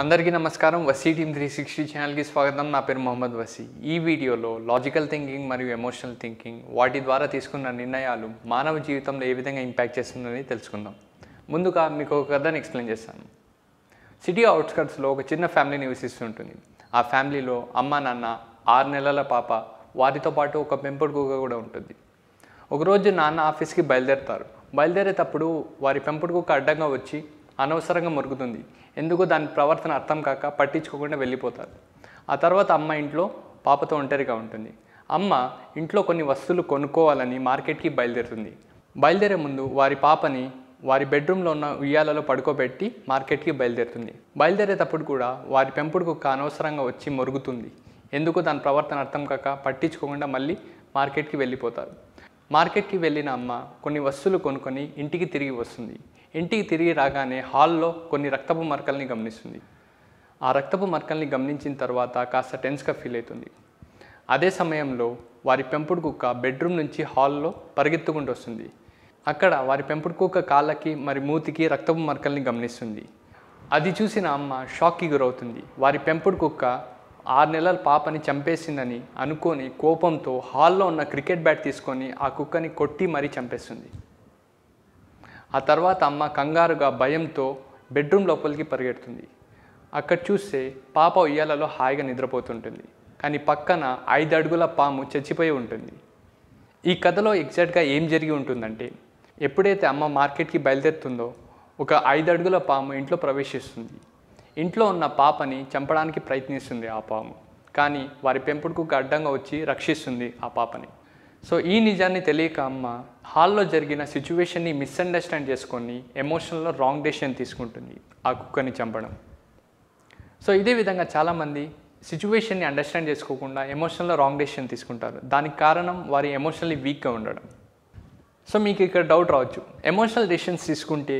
అందరికీ నమస్కారం వసీ team three sixty ఛానల్కి స్వాగతం నా పేరు మొహమ్మద్ వసీ ఈ వీడియోలో లాజికల్ థింకింగ్ మరియు ఎమోషనల్ థింకింగ్ వాటి ద్వారా తీసుకున్న నిర్ణయాలు మానవ జీవితంలో ఏ విధంగా ఇంపాక్ట్ చేస్తుందని తెలుసుకుందాం ముందుగా మీకు ఒక కథని ఎక్స్ప్లెయిన్ చేస్తాను సిటీ అవుట్స్కట్స్లో ఒక చిన్న ఫ్యామిలీ నివసిస్తుంటుంది ఆ ఫ్యామిలీలో అమ్మ నాన్న ఆరు నెలల పాప వారితో పాటు ఒక పెంపుడు కుక్క కూడా ఉంటుంది ఒకరోజు నాన్న ఆఫీస్కి బయలుదేరుతారు బయలుదేరేటప్పుడు వారి పెంపుడు కుక్క అడ్డంగా వచ్చి అనవసరంగా మురుగుతుంది ఎందుకో దాని ప్రవర్తన అర్థం కాక పట్టించుకోకుండా వెళ్ళిపోతారు ఆ తర్వాత అమ్మ ఇంట్లో పాపతో ఒంటరిగా ఉంటుంది అమ్మ ఇంట్లో కొన్ని వస్తువులు కొనుక్కోవాలని మార్కెట్కి బయలుదేరుతుంది బయలుదేరే ముందు వారి పాపని వారి బెడ్రూమ్లో ఉన్న ఉయ్యాలలో పడుకోబెట్టి మార్కెట్కి బయలుదేరుతుంది బయలుదేరేటప్పుడు కూడా వారి పెంపుడు కుక్క అనవసరంగా వచ్చి మొరుగుతుంది ఎందుకు దాని ప్రవర్తన అర్థం కాక పట్టించుకోకుండా మళ్ళీ మార్కెట్కి వెళ్ళిపోతారు మార్కెట్కి వెళ్ళిన అమ్మ కొన్ని వస్తువులు కొనుక్కొని ఇంటికి తిరిగి వస్తుంది ఇంటికి తిరిగి రాగానే హాల్లో కొన్ని రక్తపు మరకల్ని గమనిస్తుంది ఆ రక్తపు మరకల్ని గమనించిన తర్వాత కాస్త టెన్స్గా ఫీల్ అవుతుంది అదే సమయంలో వారి పెంపుడు కుక్క బెడ్రూమ్ నుంచి హాల్లో పరిగెత్తుకుంటూ వస్తుంది అక్కడ వారి పెంపుడు కుక్క కాళ్ళకి మరి మూతికి రక్తపు మరకల్ని గమనిస్తుంది అది చూసిన అమ్మ షాక్కి గురవుతుంది వారి పెంపుడు కుక్క ఆరు నెలల పాపని చంపేసిందని అనుకొని కోపంతో హాల్లో ఉన్న క్రికెట్ బ్యాట్ తీసుకొని ఆ కుక్కని కొట్టి మరీ చంపేస్తుంది ఆ తర్వాత అమ్మ కంగారుగా భయంతో బెడ్రూమ్ లోపలికి పరిగెడుతుంది అక్కడ చూస్తే పాప ఉయ్యాలలో హాయిగా నిద్రపోతుంటుంది కానీ పక్కన ఐదు అడుగుల పాము చచ్చిపోయి ఉంటుంది ఈ కథలో ఎగ్జాక్ట్గా ఏం జరిగి ఉంటుందంటే ఎప్పుడైతే అమ్మ మార్కెట్కి బయలుదేరుతుందో ఒక ఐదు అడుగుల పాము ఇంట్లో ప్రవేశిస్తుంది ఇంట్లో ఉన్న పాపని చంపడానికి ప్రయత్నిస్తుంది ఆ పాము కానీ వారి పెంపుడుకు అడ్డంగా వచ్చి రక్షిస్తుంది ఆ పాపని సో ఈ నిజాన్ని తెలియక అమ్మ హాల్లో జరిగిన సిచ్యువేషన్ని మిస్అండర్స్టాండ్ చేసుకొని ఎమోషన్లో రాంగ్ డెసిషన్ తీసుకుంటుంది ఆ కుక్కని చంపడం సో ఇదే విధంగా చాలామంది సిచ్యువేషన్ని అండర్స్టాండ్ చేసుకోకుండా ఎమోషన్లో రాంగ్ డెసిషన్ తీసుకుంటారు దానికి కారణం వారి ఎమోషనల్లీ వీక్గా ఉండడం సో మీకు ఇక్కడ డౌట్ రావచ్చు ఎమోషనల్ డెసిషన్స్ తీసుకుంటే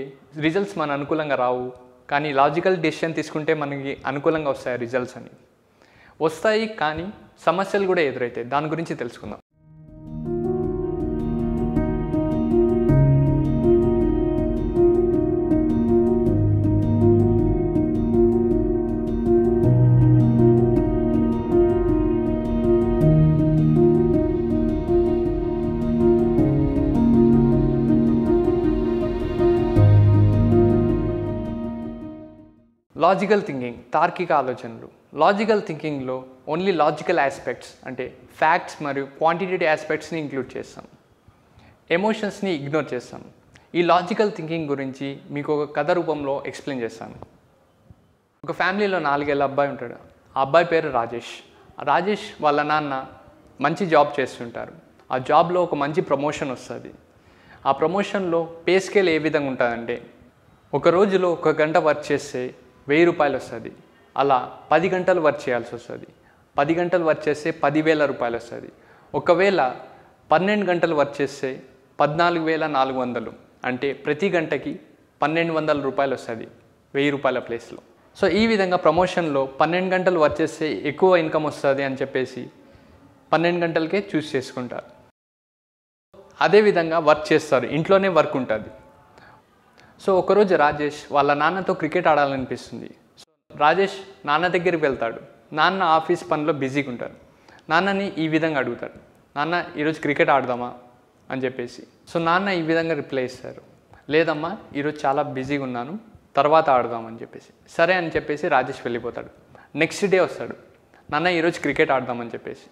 రిజల్ట్స్ మన అనుకూలంగా రావు కానీ లాజికల్ డెసిషన్ తీసుకుంటే మనకి అనుకూలంగా వస్తాయి రిజల్ట్స్ అని వస్తాయి కానీ సమస్యలు కూడా ఎదురైతాయి దాని గురించి తెలుసుకుందాం లాజికల్ థింకింగ్ తార్కిక ఆలోచనలు లాజికల్ థింకింగ్లో ఓన్లీ లాజికల్ ఆస్పెక్ట్స్ అంటే ఫ్యాక్ట్స్ మరియు క్వాంటిటేటివ్ ఆస్పెక్ట్స్ని ఇంక్లూడ్ చేస్తాం ఎమోషన్స్ని ఇగ్నోర్ చేస్తాం ఈ లాజికల్ థింకింగ్ గురించి మీకు ఒక కథ రూపంలో ఎక్స్ప్లెయిన్ చేస్తాను ఒక ఫ్యామిలీలో నాలుగేళ్ళ అబ్బాయి ఉంటాడు ఆ అబ్బాయి పేరు రాజేష్ రాజేష్ వాళ్ళ నాన్న మంచి జాబ్ చేస్తుంటారు ఆ జాబ్లో ఒక మంచి ప్రమోషన్ వస్తుంది ఆ ప్రమోషన్లో పే స్కేల్ ఏ విధంగా ఉంటుందంటే ఒక రోజులో ఒక గంట వర్క్ చేస్తే వెయ్యి రూపాయలు వస్తుంది అలా పది గంటలు వర్క్ చేయాల్సి వస్తుంది పది గంటలు వర్క్ చేస్తే పదివేల రూపాయలు వస్తుంది ఒకవేళ పన్నెండు గంటలు వర్క్ చేస్తే పద్నాలుగు వేల నాలుగు వందలు అంటే ప్రతి గంటకి పన్నెండు వందల రూపాయలు వస్తుంది వెయ్యి రూపాయల ప్లేస్లో సో ఈ విధంగా ప్రమోషన్లో పన్నెండు గంటలు వర్క్ చేస్తే ఎక్కువ ఇన్కమ్ వస్తుంది అని చెప్పేసి పన్నెండు గంటలకే చూస్ చేసుకుంటారు అదేవిధంగా వర్క్ చేస్తారు ఇంట్లోనే వర్క్ ఉంటుంది సో ఒకరోజు రాజేష్ వాళ్ళ నాన్నతో క్రికెట్ ఆడాలనిపిస్తుంది సో రాజేష్ నాన్న దగ్గరికి వెళ్తాడు నాన్న ఆఫీస్ పనిలో బిజీగా ఉంటారు నాన్నని ఈ విధంగా అడుగుతాడు నాన్న ఈరోజు క్రికెట్ ఆడదామా అని చెప్పేసి సో నాన్న ఈ విధంగా రిప్లై ఇస్తారు లేదమ్మా ఈరోజు చాలా బిజీగా ఉన్నాను తర్వాత ఆడదామని చెప్పేసి సరే అని చెప్పేసి రాజేష్ వెళ్ళిపోతాడు నెక్స్ట్ డే వస్తాడు నాన్న ఈరోజు క్రికెట్ ఆడదామని చెప్పేసి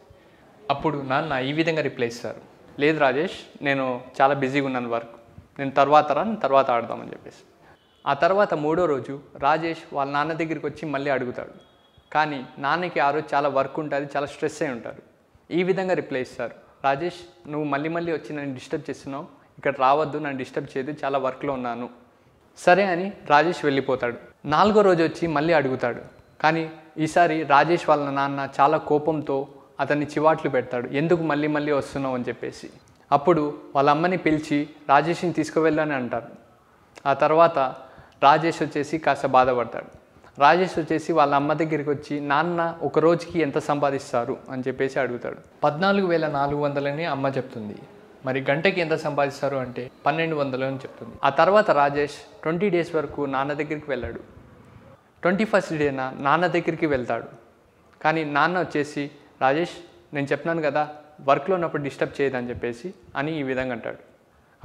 అప్పుడు నాన్న ఈ విధంగా రిప్లై ఇస్తారు లేదు రాజేష్ నేను చాలా బిజీగా ఉన్నాను వర్క్ నేను తర్వాత రా తర్వాత ఆడదామని చెప్పేసి ఆ తర్వాత మూడో రోజు రాజేష్ వాళ్ళ నాన్న దగ్గరికి వచ్చి మళ్ళీ అడుగుతాడు కానీ నాన్నకి ఆ రోజు చాలా వర్క్ ఉంటుంది చాలా స్ట్రెస్ అయి ఉంటారు ఈ విధంగా రిప్లై ఇస్తారు రాజేష్ నువ్వు మళ్ళీ మళ్ళీ వచ్చి నన్ను డిస్టర్బ్ చేస్తున్నావు ఇక్కడ రావద్దు నన్ను డిస్టర్బ్ చేయదు చాలా వర్క్లో ఉన్నాను సరే అని రాజేష్ వెళ్ళిపోతాడు నాలుగో రోజు వచ్చి మళ్ళీ అడుగుతాడు కానీ ఈసారి రాజేష్ వాళ్ళ నాన్న చాలా కోపంతో అతన్ని చివాట్లు పెడతాడు ఎందుకు మళ్ళీ మళ్ళీ వస్తున్నావు అని చెప్పేసి అప్పుడు వాళ్ళ అమ్మని పిలిచి రాజేష్ని తీసుకువెళ్ళని అంటారు ఆ తర్వాత రాజేష్ వచ్చేసి కాస్త బాధపడతాడు రాజేష్ వచ్చేసి వాళ్ళ అమ్మ దగ్గరికి వచ్చి నాన్న ఒక రోజుకి ఎంత సంపాదిస్తారు అని చెప్పేసి అడుగుతాడు పద్నాలుగు వేల నాలుగు వందలని అమ్మ చెప్తుంది మరి గంటకి ఎంత సంపాదిస్తారు అంటే పన్నెండు వందలు అని చెప్తుంది ఆ తర్వాత రాజేష్ ట్వంటీ డేస్ వరకు నాన్న దగ్గరికి వెళ్ళాడు ట్వంటీ ఫస్ట్ డేన నాన్న దగ్గరికి వెళ్తాడు కానీ నాన్న వచ్చేసి రాజేష్ నేను చెప్పినాను కదా వర్క్లో ఉన్నప్పుడు డిస్టర్బ్ చేయదని చెప్పేసి అని ఈ విధంగా అంటాడు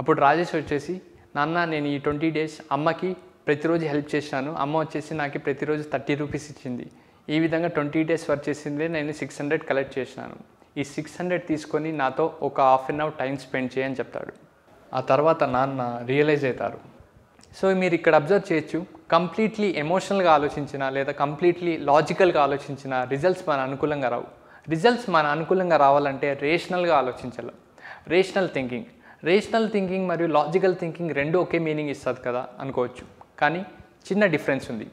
అప్పుడు రాజేష్ వచ్చేసి నాన్న నేను ఈ ట్వంటీ డేస్ అమ్మకి ప్రతిరోజు హెల్ప్ చేశాను అమ్మ వచ్చేసి నాకు ప్రతిరోజు థర్టీ రూపీస్ ఇచ్చింది ఈ విధంగా ట్వంటీ డేస్ వర్క్ చేసిందే నేను సిక్స్ హండ్రెడ్ కలెక్ట్ చేసినాను ఈ సిక్స్ హండ్రెడ్ తీసుకొని నాతో ఒక half an hour time spend చేయని చెప్తాడు ఆ తర్వాత నాన్న రియలైజ్ అవుతారు సో మీరు ఇక్కడ అబ్జర్వ్ చేయొచ్చు కంప్లీట్లీ ఎమోషనల్గా ఆలోచించినా లేదా కంప్లీట్లీ లాజికల్గా ఆలోచించిన రిజల్ట్స్ మన అనుకూలంగా రావు రిజల్ట్స్ మన అనుకూలంగా రావాలంటే రేషనల్గా ఆలోచించాలి రేషనల్ థింకింగ్ రేషనల్ థింకింగ్ మరియు లాజికల్ థింకింగ్ రెండు ఒకే మీనింగ్ ఇస్తుంది కదా అనుకోవచ్చు కానీ చిన్న డిఫరెన్స్ ఉంది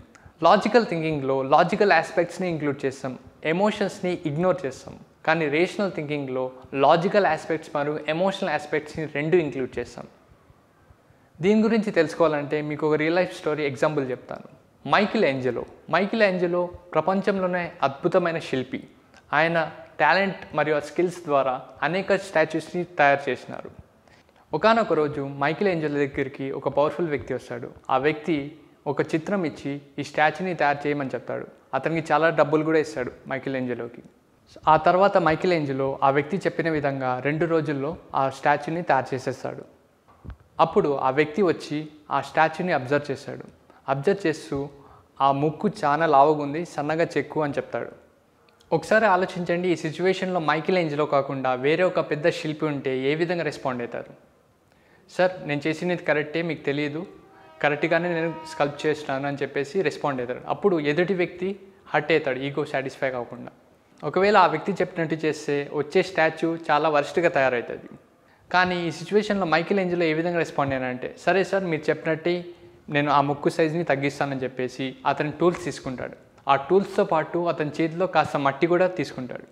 లాజికల్ థింకింగ్లో లాజికల్ ఆస్పెక్ట్స్ని ఇంక్లూడ్ చేస్తాం ఎమోషన్స్ని ఇగ్నోర్ చేస్తాం కానీ రేషనల్ థింకింగ్లో లాజికల్ ఆస్పెక్ట్స్ మరియు ఎమోషనల్ ఆస్పెక్ట్స్ని రెండు ఇంక్లూడ్ చేస్తాం దీని గురించి తెలుసుకోవాలంటే మీకు ఒక రియల్ లైఫ్ స్టోరీ ఎగ్జాంపుల్ చెప్తాను మైకిల్ ఏంజలో మైకిల్ ఏంజలో ప్రపంచంలోనే అద్భుతమైన శిల్పి ఆయన టాలెంట్ మరియు ఆ స్కిల్స్ ద్వారా అనేక స్టాచ్యూస్ని తయారు చేసినారు ఒకనొక రోజు మైకిల్ ఏంజల్ దగ్గరికి ఒక పవర్ఫుల్ వ్యక్తి వస్తాడు ఆ వ్యక్తి ఒక చిత్రం ఇచ్చి ఈ స్టాచ్యూని తయారు చేయమని చెప్తాడు అతనికి చాలా డబ్బులు కూడా ఇస్తాడు మైకిల్ ఏంజలోకి ఆ తర్వాత మైకిల్ ఏంజలో ఆ వ్యక్తి చెప్పిన విధంగా రెండు రోజుల్లో ఆ స్టాచ్యూని తయారు చేసేస్తాడు అప్పుడు ఆ వ్యక్తి వచ్చి ఆ స్టాచ్యూని అబ్జర్వ్ చేస్తాడు అబ్జర్వ్ చేస్తూ ఆ ముక్కు చాలా ఉంది సన్నగా చెక్కు అని చెప్తాడు ఒకసారి ఆలోచించండి ఈ సిచ్యువేషన్లో మైకిల్ ఏంజ్లో కాకుండా వేరే ఒక పెద్ద శిల్పి ఉంటే ఏ విధంగా రెస్పాండ్ అవుతారు సార్ నేను చేసినది కరెక్టే మీకు తెలియదు కరెక్ట్గానే నేను స్కల్ప్ చేస్తాను అని చెప్పేసి రెస్పాండ్ అవుతాడు అప్పుడు ఎదుటి వ్యక్తి హర్ట్ అవుతాడు ఈగో సాటిస్ఫై కాకుండా ఒకవేళ ఆ వ్యక్తి చెప్పినట్టు చేస్తే వచ్చే స్టాచ్యూ చాలా వరస్ట్గా తయారవుతుంది కానీ ఈ సిచ్యువేషన్లో మైకిల్ ఏంజిలో ఏ విధంగా రెస్పాండ్ అయ్యానంటే సరే సార్ మీరు చెప్పినట్టే నేను ఆ ముక్కు సైజ్ని తగ్గిస్తానని చెప్పేసి అతని టూల్స్ తీసుకుంటాడు ఆ టూల్స్తో పాటు అతని చేతిలో కాస్త మట్టి కూడా తీసుకుంటాడు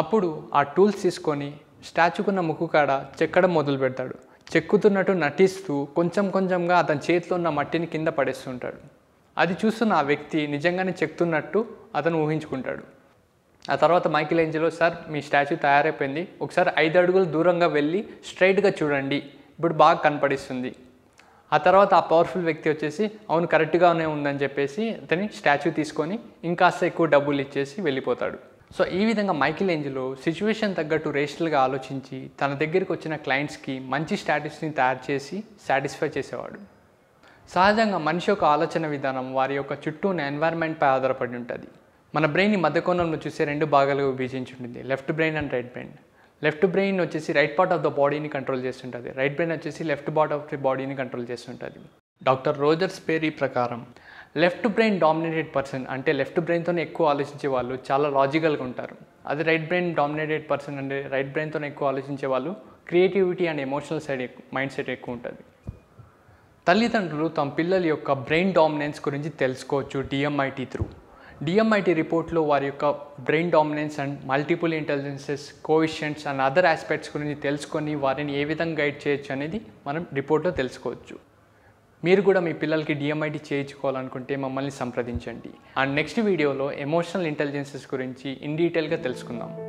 అప్పుడు ఆ టూల్స్ తీసుకొని స్టాచ్యూకున్న ముక్కు కాడ చెక్కడం మొదలు పెడతాడు చెక్కుతున్నట్టు నటిస్తూ కొంచెం కొంచెంగా అతని చేతిలో ఉన్న మట్టిని కింద పడేస్తుంటాడు అది చూస్తున్న ఆ వ్యక్తి నిజంగానే చెక్కుతున్నట్టు అతను ఊహించుకుంటాడు ఆ తర్వాత మైకిల్ ఏంజలో సార్ మీ స్టాచ్యూ తయారైపోయింది ఒకసారి ఐదు అడుగులు దూరంగా వెళ్ళి స్ట్రైట్గా చూడండి ఇప్పుడు బాగా కనపడిస్తుంది ఆ తర్వాత ఆ పవర్ఫుల్ వ్యక్తి వచ్చేసి అవును కరెక్ట్గానే ఉందని చెప్పేసి అతని స్టాచ్యూ తీసుకొని ఇంకాస్త ఎక్కువ డబ్బులు ఇచ్చేసి వెళ్ళిపోతాడు సో ఈ విధంగా మైకిల్ ఏంజిలో సిచ్యువేషన్ తగ్గట్టు రేషనల్గా ఆలోచించి తన దగ్గరికి వచ్చిన క్లయింట్స్కి మంచి స్టాటస్ని తయారు చేసి సాటిస్ఫై చేసేవాడు సహజంగా మనిషి యొక్క ఆలోచన విధానం వారి యొక్క చుట్టూ ఉన్న ఎన్వైర్న్మెంట్పై ఆధారపడి ఉంటుంది మన బ్రెయిన్ మధ్య కోణంలో చూసే రెండు భాగాలుగా విభజించి ఉంటుంది left brain and right brain left brain వచ్చేసి రైట్ పార్ట్ ఆఫ్ ద బాడీని కంట్రోల్ చేస్తుంటుంది రైట్ బ్రెయిన్ వచ్చేసి లెఫ్ట్ పార్ట్ ఆఫ్ ది బాడీని కంట్రోల్ చేస్తుంటుంది డాక్టర్ రోజర్స్ పేరీ ప్రకారం లెఫ్ట్ బ్రెయిన్ డామినేటెడ్ పర్సన్ అంటే లెఫ్ట్ బ్రెయిన్తోనే ఎక్కువ ఆలోచించే వాళ్ళు చాలా లాజికల్గా ఉంటారు అది రైట్ బ్రెయిన్ డామినేటెడ్ పర్సన్ అంటే రైట్ బ్రెయిన్తోనే ఎక్కువ ఆలోచించే వాళ్ళు creativity and emotional side mindset ఎక్కువ ఉంటుంది తల్లిదండ్రులు తమ పిల్లల యొక్క బ్రెయిన్ డామినెన్స్ గురించి తెలుసుకోవచ్చు డిఎంఐటీ త్రూ డిఎంఐటి రిపోర్ట్లో వారి యొక్క brain dominance and multiple intelligences quotients and other aspects గురించి తెలుసుకొని వారిని ఏ విధంగా గైడ్ చేయొచ్చు అనేది మనం రిపోర్ట్లో తెలుసుకోవచ్చు మీరు కూడా మీ పిల్లలకి డిఎంఐటి చేయించుకోవాలనుకుంటే మమ్మల్ని సంప్రదించండి అండ్ నెక్స్ట్ వీడియోలో ఎమోషనల్ ఇంటెలిజెన్సెస్ గురించి ఇన్ డీటెయిల్గా తెలుసుకుందాం